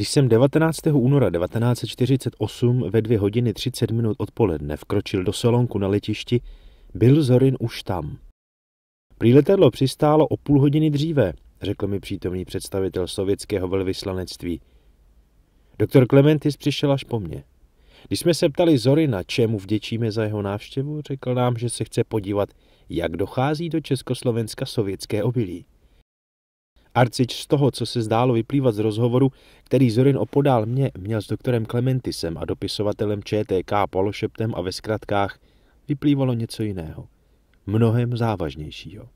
Když jsem 19. února 1948 ve 2 hodiny 30 minut odpoledne vkročil do salonku na letišti, byl Zorin už tam. Prý letadlo přistálo o půl hodiny dříve, řekl mi přítomný představitel sovětského velvyslanectví. Doktor Klementis přišel až po mně. Když jsme se ptali Zorina, čemu vděčíme za jeho návštěvu, řekl nám, že se chce podívat, jak dochází do Československa sovětské obilí. Arcič z toho, co se zdálo vyplývat z rozhovoru, který Zorin opodál mě, měl s doktorem Klementisem a dopisovatelem ČTK pološeptem a ve zkratkách, vyplývalo něco jiného. Mnohem závažnějšího.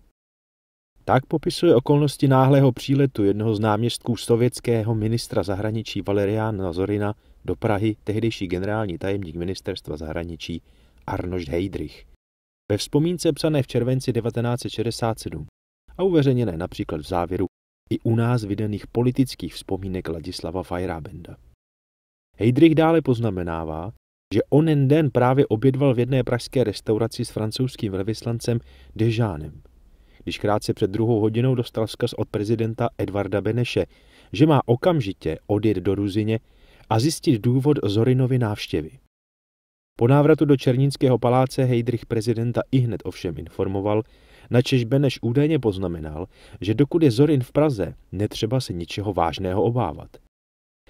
Tak popisuje okolnosti náhlého příletu jednoho z náměstků sovětského ministra zahraničí Valeriana Zorina do Prahy tehdejší generální tajemník ministerstva zahraničí Arnošt Heydrich. Ve vzpomínce psané v červenci 1967 a uveřejněné například v závěru i u nás vydaných politických vzpomínek Ladislava Fajrábenda. Heydrich dále poznamenává, že onen den právě obědval v jedné pražské restauraci s francouzským velvyslancem Dežánem. Když krátce před druhou hodinou dostal zkaz od prezidenta Edvarda Beneše, že má okamžitě odjet do Ruzině a zjistit důvod Zorinovy návštěvy. Po návratu do Černínského paláce Heydrich prezidenta i hned ovšem informoval, Načež Beneš údajně poznamenal, že dokud je Zorin v Praze, netřeba se ničeho vážného obávat.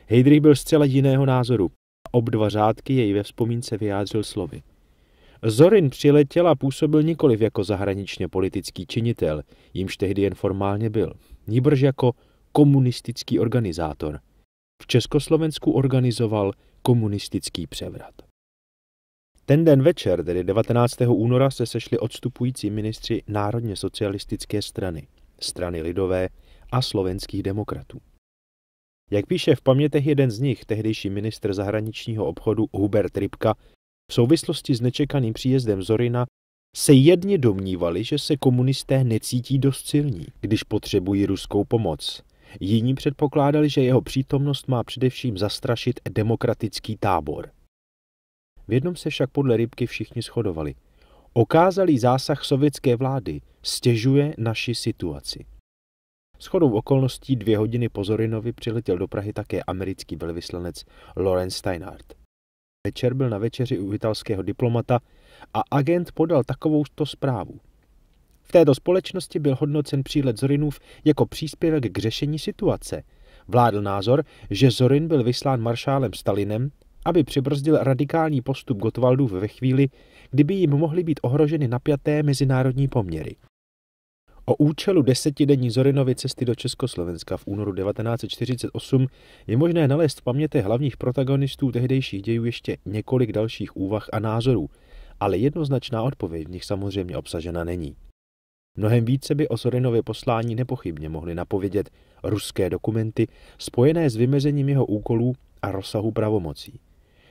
Heydrich byl zcela jiného názoru. Ob dva řádky jej ve vzpomínce vyjádřil slovy. Zorin přiletěl a působil nikoliv jako zahraničně politický činitel, jimž tehdy jen formálně byl, níbrž jako komunistický organizátor. V Československu organizoval komunistický převrat. Ten den večer, tedy 19. února, se sešli odstupující ministři Národně socialistické strany, strany lidové a slovenských demokratů. Jak píše v pamětech jeden z nich, tehdejší ministr zahraničního obchodu Hubert Rybka, v souvislosti s nečekaným příjezdem Zorina se jedni domnívali, že se komunisté necítí dost silní, když potřebují ruskou pomoc. Jiní předpokládali, že jeho přítomnost má především zastrašit demokratický tábor. V jednom se však podle rybky všichni shodovali. Okázalý zásah sovětské vlády stěžuje naši situaci. Schodou okolností dvě hodiny po Zorinovi přiletěl do Prahy také americký velvyslanec Lorenz Steinhardt. Večer byl na večeři u italského diplomata a agent podal takovouto zprávu. V této společnosti byl hodnocen přílet Zorinův jako příspěvek k řešení situace. Vládl názor, že Zorin byl vyslán maršálem Stalinem aby přibrzdil radikální postup Gotwaldův ve chvíli, kdyby jim mohly být ohroženy napjaté mezinárodní poměry. O účelu desetidenní Zorinovy cesty do Československa v únoru 1948 je možné nalézt v paměti hlavních protagonistů tehdejších dějů ještě několik dalších úvah a názorů, ale jednoznačná odpověď v nich samozřejmě obsažena není. Mnohem více by o Zorinově poslání nepochybně mohly napovědět ruské dokumenty spojené s vymezením jeho úkolů a rozsahu pravomocí.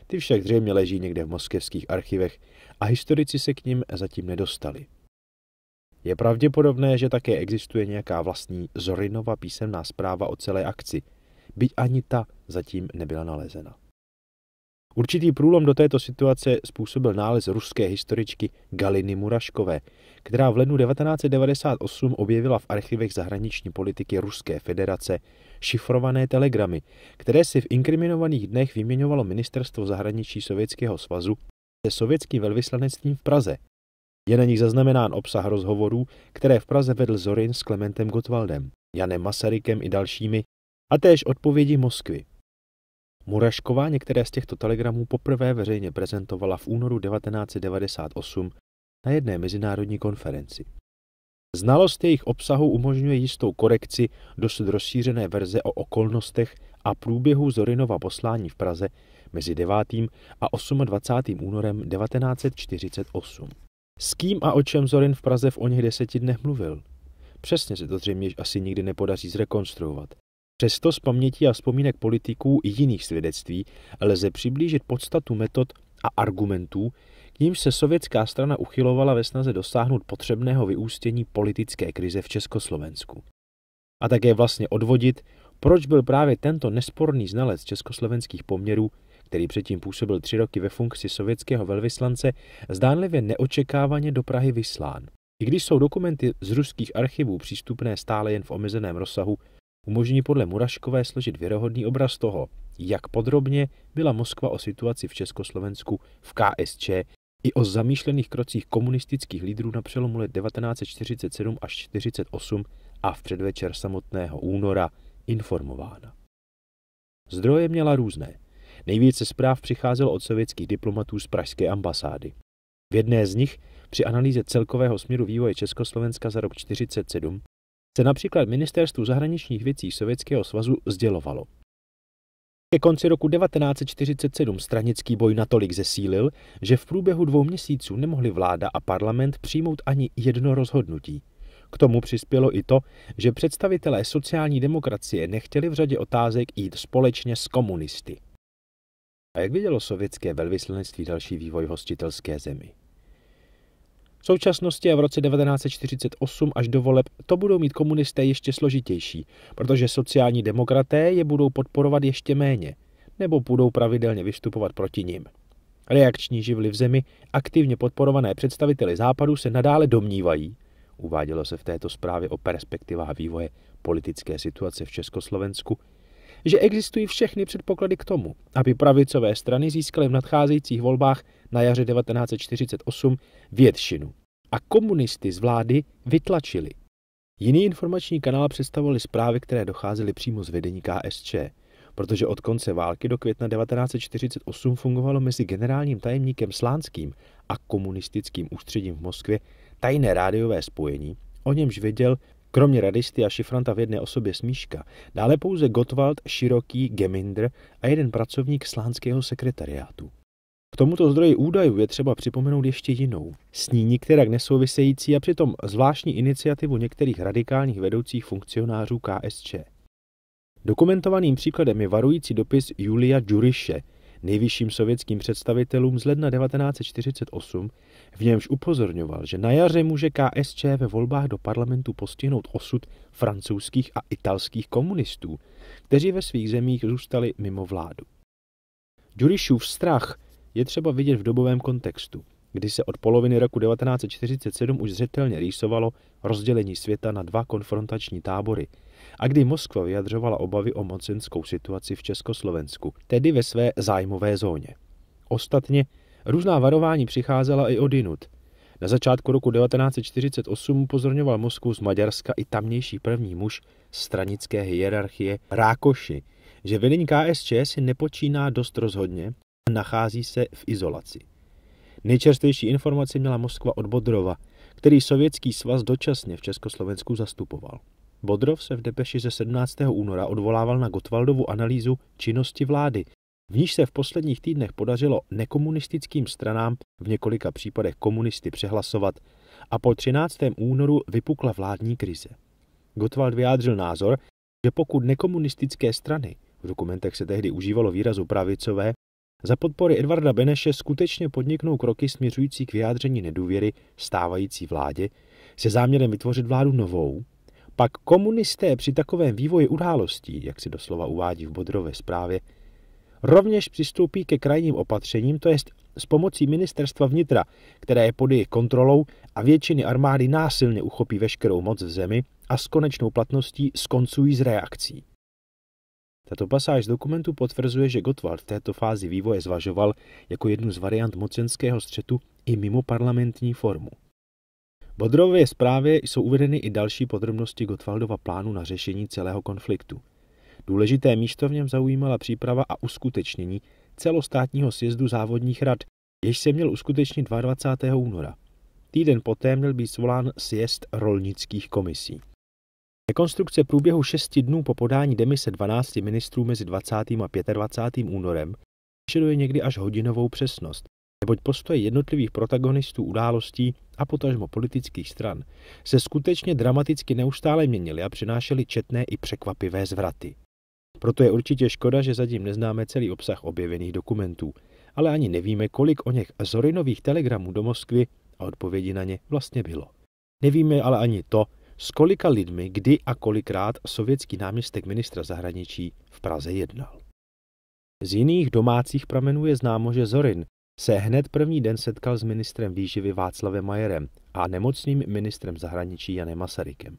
Ty však zřejmě leží někde v moskevských archivech a historici se k ním zatím nedostali. Je pravděpodobné, že také existuje nějaká vlastní Zorinova písemná zpráva o celé akci, byť ani ta zatím nebyla nalezena. Určitý průlom do této situace způsobil nález ruské historičky Galiny Muraškové, která v lednu 1998 objevila v archivech zahraniční politiky Ruské federace šifrované telegramy, které si v inkriminovaných dnech vyměňovalo Ministerstvo zahraničí Sovětského svazu se sovětským velvyslanectvím v Praze. Je na nich zaznamenán obsah rozhovorů, které v Praze vedl Zorin s Klementem Gottwaldem, Janem Masarykem i dalšími, a též odpovědi Moskvy. Murašková některé z těchto telegramů poprvé veřejně prezentovala v únoru 1998 na jedné mezinárodní konferenci. Znalost jejich obsahu umožňuje jistou korekci dosud rozšířené verze o okolnostech a průběhu Zorinova poslání v Praze mezi 9. a 28. únorem 1948. S kým a o čem Zorin v Praze v oněch deseti dnech mluvil? Přesně se to zřejmě asi nikdy nepodaří zrekonstruovat, Přesto z paměti a vzpomínek politiků i jiných svědectví lze přiblížit podstatu metod a argumentů, k nímž se sovětská strana uchylovala ve snaze dosáhnout potřebného vyústění politické krize v Československu. A také vlastně odvodit, proč byl právě tento nesporný znalec československých poměrů, který předtím působil tři roky ve funkci sovětského velvyslance, zdánlivě neočekávaně do Prahy vyslán. I když jsou dokumenty z ruských archivů přístupné stále jen v omezeném rozsahu, umožní podle Muraškové složit věrohodný obraz toho, jak podrobně byla Moskva o situaci v Československu v KSČ i o zamýšlených krocích komunistických lídrů na přelomu let 1947 až 1948 a v předvečer samotného února informována. Zdroje měla různé. Nejvíce zpráv přicházelo od sovětských diplomatů z pražské ambasády. V jedné z nich při analýze celkového směru vývoje Československa za rok 1947 se například Ministerstvu zahraničních věcí Sovětského svazu sdělovalo. Ke konci roku 1947 stranický boj natolik zesílil, že v průběhu dvou měsíců nemohli vláda a parlament přijmout ani jedno rozhodnutí. K tomu přispělo i to, že představitelé sociální demokracie nechtěli v řadě otázek jít společně s komunisty. A jak vidělo sovětské velvyslanectví další vývoj hostitelské zemi? V současnosti a v roce 1948 až do voleb to budou mít komunisté ještě složitější, protože sociální demokraté je budou podporovat ještě méně, nebo budou pravidelně vystupovat proti nim. Reakční živly v zemi, aktivně podporované představiteli Západu se nadále domnívají, uvádělo se v této zprávě o perspektivách vývoje politické situace v Československu že existují všechny předpoklady k tomu, aby pravicové strany získaly v nadcházejících volbách na jaře 1948 většinu a komunisty z vlády vytlačili. Jiný informační kanál představovaly zprávy, které docházely přímo z vedení KSČ, protože od konce války do května 1948 fungovalo mezi generálním tajemníkem Slánským a komunistickým ústředím v Moskvě tajné rádiové spojení, o němž věděl Kromě radisty a šifranta v jedné osobě Smíška, dále pouze Gottwald, Široký, Gemindr a jeden pracovník slánského sekretariátu. K tomuto zdroji údajů je třeba připomenout ještě jinou, s ní některak nesouvisející a přitom zvláštní iniciativu některých radikálních vedoucích funkcionářů KSČ. Dokumentovaným příkladem je varující dopis Julia Juriše, nejvyšším sovětským představitelům z ledna 1948, v němž upozorňoval, že na jaře může KSČ ve volbách do parlamentu postihnout osud francouzských a italských komunistů, kteří ve svých zemích zůstali mimo vládu. Jurišův strach je třeba vidět v dobovém kontextu, kdy se od poloviny roku 1947 už zřetelně rýsovalo rozdělení světa na dva konfrontační tábory a kdy Moskva vyjadřovala obavy o mocenskou situaci v Československu, tedy ve své zájmové zóně. Ostatně Různá varování přicházela i od jinut. Na začátku roku 1948 upozorňoval Moskvu z Maďarska i tamnější první muž stranické hierarchie Rákoši, že vedení KSČ si nepočíná dost rozhodně a nachází se v izolaci. Nejčerstvější informaci měla Moskva od Bodrova, který sovětský svaz dočasně v Československu zastupoval. Bodrov se v depeši ze 17. února odvolával na Gotwaldovu analýzu činnosti vlády v níž se v posledních týdnech podařilo nekomunistickým stranám v několika případech komunisty přehlasovat a po 13. únoru vypukla vládní krize. Gottwald vyjádřil názor, že pokud nekomunistické strany, v dokumentech se tehdy užívalo výrazu pravicové, za podpory Edvarda Beneše skutečně podniknou kroky směřující k vyjádření nedůvěry stávající vládě se záměrem vytvořit vládu novou, pak komunisté při takovém vývoji událostí, jak si doslova uvádí v Bodrové zprávě, rovněž přistoupí ke krajním opatřením, to jest s pomocí ministerstva vnitra, které je pod jejich kontrolou a většiny armády násilně uchopí veškerou moc v zemi a s konečnou platností skoncují s reakcí. Tato pasáž z dokumentu potvrzuje, že Gottwald v této fázi vývoje zvažoval jako jednu z variant mocenského střetu i mimo parlamentní formu. Bodrově zprávě jsou uvedeny i další podrobnosti Gottwaldova plánu na řešení celého konfliktu – Důležité místo v něm zaujímala příprava a uskutečnění celostátního sjezdu závodních rad, jež se měl uskutečnit 22. února. Týden poté měl být zvolán sjezd rolnických komisí. Rekonstrukce průběhu šesti dnů po podání demise 12 ministrů mezi 20. a 25. únorem vyžaduje někdy až hodinovou přesnost, neboť postoje jednotlivých protagonistů událostí a potažmo politických stran se skutečně dramaticky neustále měnily a přinášely četné i překvapivé zvraty. Proto je určitě škoda, že zatím neznáme celý obsah objevených dokumentů, ale ani nevíme, kolik o něch Zorinových telegramů do Moskvy a odpovědi na ně vlastně bylo. Nevíme ale ani to, s kolika lidmi kdy a kolikrát sovětský náměstek ministra zahraničí v Praze jednal. Z jiných domácích pramenů je známo, že Zorin se hned první den setkal s ministrem výživy Václavem Majerem a nemocným ministrem zahraničí Janem Masarykem.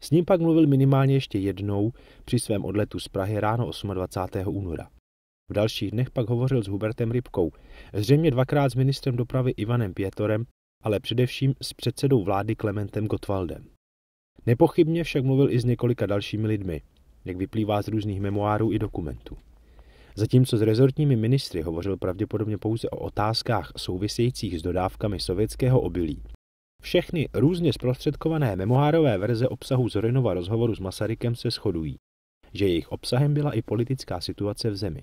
S ním pak mluvil minimálně ještě jednou při svém odletu z Prahy ráno 28. února. V dalších dnech pak hovořil s Hubertem Rybkou, zřejmě dvakrát s ministrem dopravy Ivanem Pietorem, ale především s předsedou vlády Klementem Gottwaldem. Nepochybně však mluvil i s několika dalšími lidmi, jak vyplývá z různých memoárů i dokumentů. Zatímco s rezortními ministry hovořil pravděpodobně pouze o otázkách souvisejících s dodávkami sovětského obilí, všechny různě zprostředkované memoárové verze obsahu Zorinova rozhovoru s Masarykem se shodují, že jejich obsahem byla i politická situace v zemi.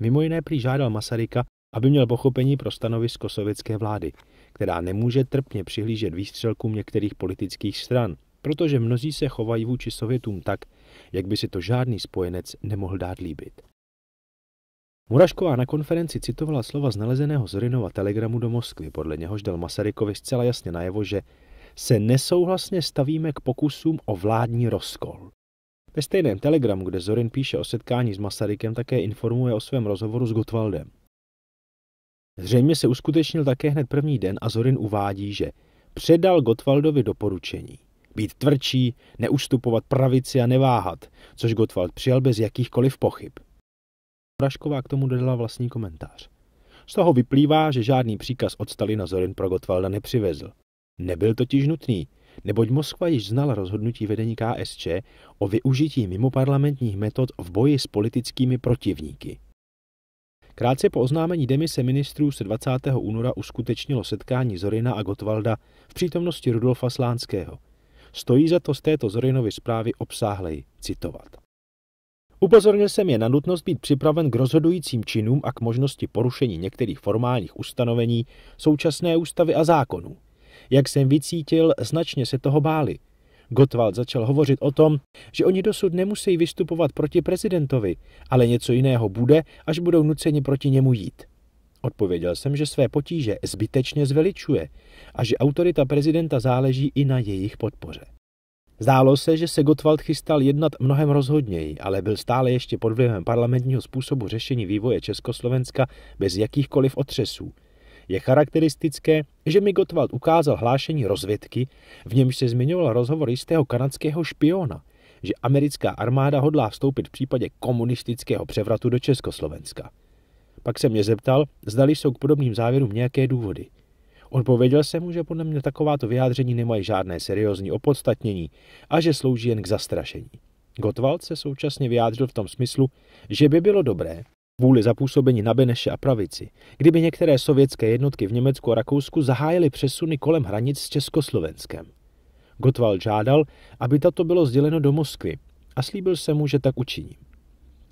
Mimo jiné prý žádal Masaryka, aby měl pochopení pro stanovisko sovětské vlády, která nemůže trpně přihlížet výstřelkům některých politických stran, protože mnozí se chovají vůči Sovětům tak, jak by si to žádný spojenec nemohl dát líbit. Murašková na konferenci citovala slova z nalezeného Zorinova telegramu do Moskvy, podle něhož dal Masarykovi zcela jasně najevo, že se nesouhlasně stavíme k pokusům o vládní rozkol. Ve stejném telegramu, kde Zorin píše o setkání s Masarykem, také informuje o svém rozhovoru s Gotwaldem. Zřejmě se uskutečnil také hned první den a Zorin uvádí, že předal Gotwaldovi doporučení být tvrdší, neustupovat pravici a neváhat, což Gotwald přijal bez jakýchkoliv pochyb. Rašková k tomu dodala vlastní komentář. Z toho vyplývá, že žádný příkaz od Stalina Zorin pro Gotwalda nepřivezl. Nebyl totiž nutný, neboť Moskva již znala rozhodnutí vedení KSČ o využití mimoparlamentních metod v boji s politickými protivníky. Krátce po oznámení demise ministrů se 20. února uskutečnilo setkání Zorina a Gotwalda v přítomnosti Rudolfa Slánského. Stojí za to z této Zorinovy zprávy obsáhlej citovat. Upozornil jsem je na nutnost být připraven k rozhodujícím činům a k možnosti porušení některých formálních ustanovení současné ústavy a zákonů. Jak jsem vycítil, značně se toho báli. Gottwald začal hovořit o tom, že oni dosud nemusí vystupovat proti prezidentovi, ale něco jiného bude, až budou nuceni proti němu jít. Odpověděl jsem, že své potíže zbytečně zveličuje a že autorita prezidenta záleží i na jejich podpoře. Zdálo se, že se Gottwald chystal jednat mnohem rozhodněji, ale byl stále ještě pod vlivem parlamentního způsobu řešení vývoje Československa bez jakýchkoliv otřesů. Je charakteristické, že mi Gottwald ukázal hlášení rozvědky, v němž se zmiňoval rozhovor jistého kanadského špiona, že americká armáda hodlá vstoupit v případě komunistického převratu do Československa. Pak se mě zeptal, zdali jsou k podobným závěrům nějaké důvody – Odpověděl jsem mu, že podle mě takováto vyjádření nemají žádné seriózní opodstatnění a že slouží jen k zastrašení. Gottwald se současně vyjádřil v tom smyslu, že by bylo dobré, Vůli zapůsobení na Beneše a pravici, kdyby některé sovětské jednotky v Německu a Rakousku zahájily přesuny kolem hranic s Československem. Gottwald žádal, aby tato bylo sděleno do Moskvy a slíbil se mu, že tak učiní.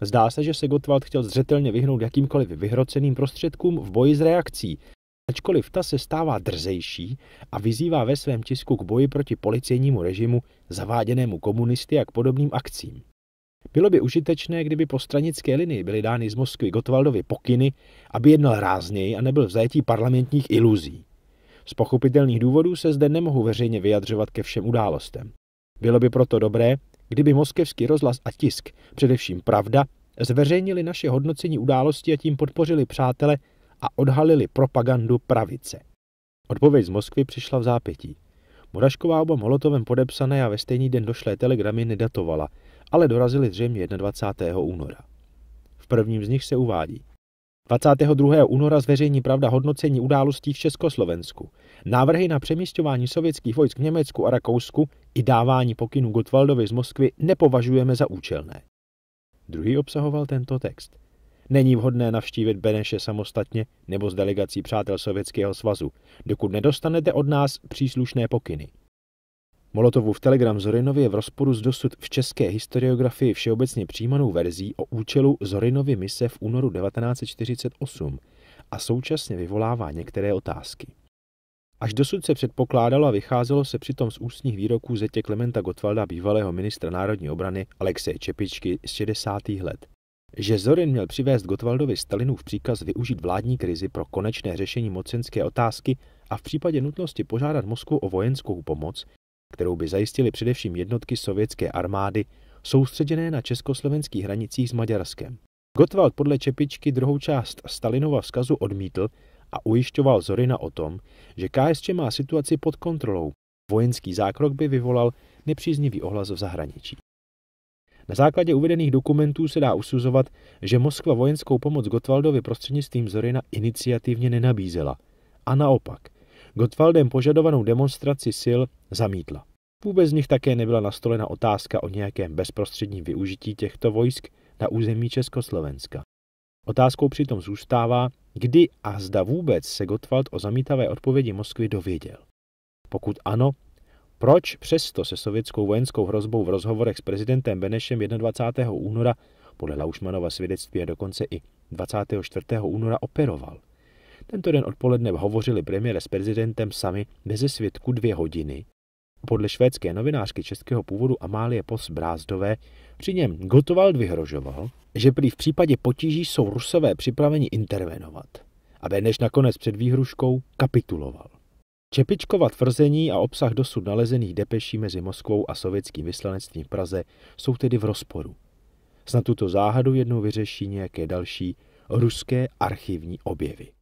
Zdá se, že se Gottwald chtěl zřetelně vyhnout jakýmkoliv vyhroceným prostředkům v boji s reakcí, ačkoliv ta se stává drzejší a vyzývá ve svém tisku k boji proti policejnímu režimu zaváděnému komunisty a k podobným akcím. Bylo by užitečné, kdyby po stranické linii byly dány z Moskvy Gotwaldovi pokyny, aby jednal rázněji a nebyl v zajetí parlamentních iluzí. Z pochopitelných důvodů se zde nemohu veřejně vyjadřovat ke všem událostem. Bylo by proto dobré, kdyby moskevský rozhlas a tisk, především Pravda, zveřejnili naše hodnocení události a tím podpořili přátele, a odhalili propagandu pravice. Odpověď z Moskvy přišla v zápětí. Morašková oba Molotovem podepsané a ve stejný den došlé telegramy nedatovala, ale dorazily zřejmě 21. února. V prvním z nich se uvádí. 22. února zveřejní pravda hodnocení událostí v Československu. Návrhy na přemístování sovětských vojsk k Německu a Rakousku i dávání pokynů Gotwaldovi z Moskvy nepovažujeme za účelné. Druhý obsahoval tento text. Není vhodné navštívit Beneše samostatně nebo s delegací přátel Sovětského svazu, dokud nedostanete od nás příslušné pokyny. Molotovův telegram Zorinovi je v rozporu s dosud v české historiografii všeobecně přijímanou verzí o účelu Zorinovy mise v únoru 1948 a současně vyvolává některé otázky. Až dosud se předpokládalo a vycházelo se přitom z ústních výroků zetě Klementa Gotwalda, bývalého ministra národní obrany Alexeje Čepičky z 60. let že Zorin měl přivést Gotwaldovi Stalinův příkaz využít vládní krizi pro konečné řešení mocenské otázky a v případě nutnosti požádat Moskvu o vojenskou pomoc, kterou by zajistili především jednotky sovětské armády soustředěné na československých hranicích s Maďarskem. Gotwald podle Čepičky druhou část Stalinova vzkazu odmítl a ujišťoval Zorina o tom, že KSČ má situaci pod kontrolou. Vojenský zákrok by vyvolal nepříznivý ohlas v zahraničí. Na základě uvedených dokumentů se dá usuzovat, že Moskva vojenskou pomoc Gotwaldovi prostřednictvím Zorina iniciativně nenabízela. A naopak, Gotwaldem požadovanou demonstraci sil zamítla. Vůbec z nich také nebyla nastolena otázka o nějakém bezprostředním využití těchto vojsk na území Československa. Otázkou přitom zůstává, kdy a zda vůbec se Gottwald o zamítavé odpovědi Moskvy dověděl. Pokud ano, proč přesto se sovětskou vojenskou hrozbou v rozhovorech s prezidentem Benešem 21. února, podle Laušmanova svědectví a dokonce i 24. února operoval? Tento den odpoledne hovořili premiér s prezidentem sami beze svědku dvě hodiny. Podle švédské novinářky českého původu Amálie Pos Brázdové při něm Gotoval vyhrožoval, že prý v případě potíží jsou rusové připraveni intervenovat. A Beneš nakonec před výhruškou kapituloval. Čepičkova tvrzení a obsah dosud nalezených depeší mezi Moskvou a sovětským vyslanectvím v Praze jsou tedy v rozporu. Snad tuto záhadu jednou vyřeší nějaké další ruské archivní objevy.